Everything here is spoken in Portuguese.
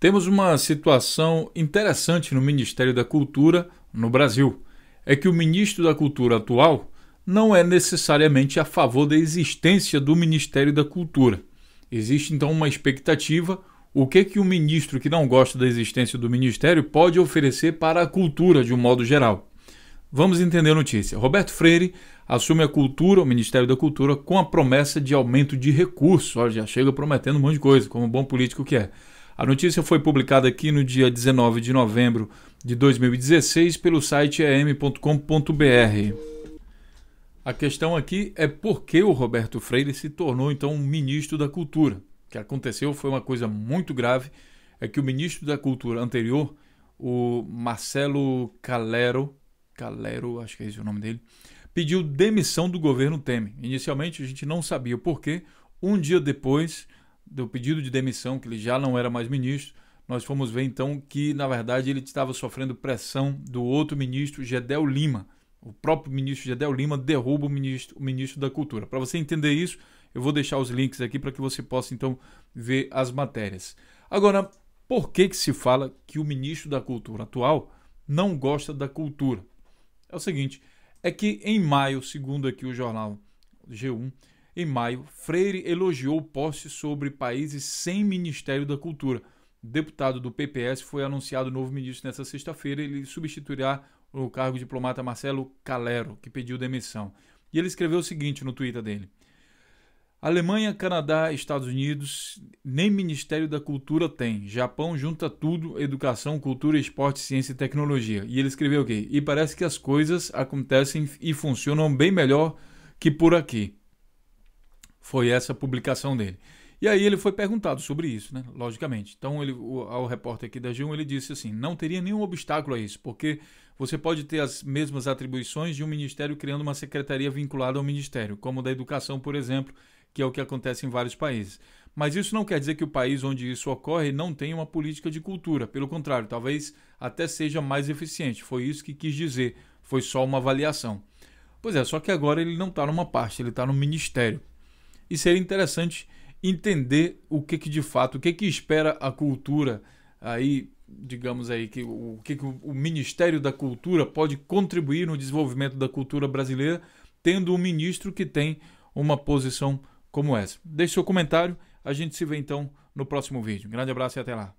Temos uma situação interessante no Ministério da Cultura no Brasil. É que o ministro da Cultura atual não é necessariamente a favor da existência do Ministério da Cultura. Existe então uma expectativa o que que o um ministro que não gosta da existência do ministério pode oferecer para a cultura de um modo geral. Vamos entender a notícia. Roberto Freire assume a cultura, o Ministério da Cultura, com a promessa de aumento de recursos. Olha, já chega prometendo um monte de coisa, como bom político que é. A notícia foi publicada aqui no dia 19 de novembro de 2016 pelo site em.com.br. A questão aqui é por que o Roberto Freire se tornou então um ministro da Cultura. O que aconteceu foi uma coisa muito grave, é que o ministro da Cultura anterior, o Marcelo Calero, Calero, acho que é esse o nome dele, pediu demissão do governo Temer. Inicialmente a gente não sabia por quê. Um dia depois, do pedido de demissão, que ele já não era mais ministro, nós fomos ver então que, na verdade, ele estava sofrendo pressão do outro ministro, Gedel Lima. O próprio ministro Gedel Lima derruba o ministro, o ministro da Cultura. Para você entender isso, eu vou deixar os links aqui para que você possa então ver as matérias. Agora, por que, que se fala que o ministro da Cultura atual não gosta da cultura? É o seguinte, é que em maio, segundo aqui o jornal G1, em maio, Freire elogiou posse sobre países sem Ministério da Cultura. Deputado do PPS foi anunciado novo ministro nesta sexta-feira. Ele substituirá o cargo diplomata Marcelo Calero, que pediu demissão. E ele escreveu o seguinte no Twitter dele: Alemanha, Canadá, Estados Unidos, nem Ministério da Cultura tem. Japão junta tudo: educação, cultura, esporte, ciência e tecnologia. E ele escreveu o okay, quê? E parece que as coisas acontecem e funcionam bem melhor que por aqui. Foi essa publicação dele. E aí ele foi perguntado sobre isso, né? Logicamente. Então ele, o, ao repórter aqui da G1 ele disse assim: não teria nenhum obstáculo a isso, porque você pode ter as mesmas atribuições de um ministério criando uma secretaria vinculada ao ministério, como da educação, por exemplo, que é o que acontece em vários países. Mas isso não quer dizer que o país onde isso ocorre não tenha uma política de cultura. Pelo contrário, talvez até seja mais eficiente. Foi isso que quis dizer. Foi só uma avaliação. Pois é, só que agora ele não está numa parte, ele está no ministério e seria interessante entender o que, que de fato, o que, que espera a cultura aí, digamos aí, que, o que, que o Ministério da Cultura pode contribuir no desenvolvimento da cultura brasileira, tendo um ministro que tem uma posição como essa. Deixe seu comentário, a gente se vê então no próximo vídeo. Um grande abraço e até lá.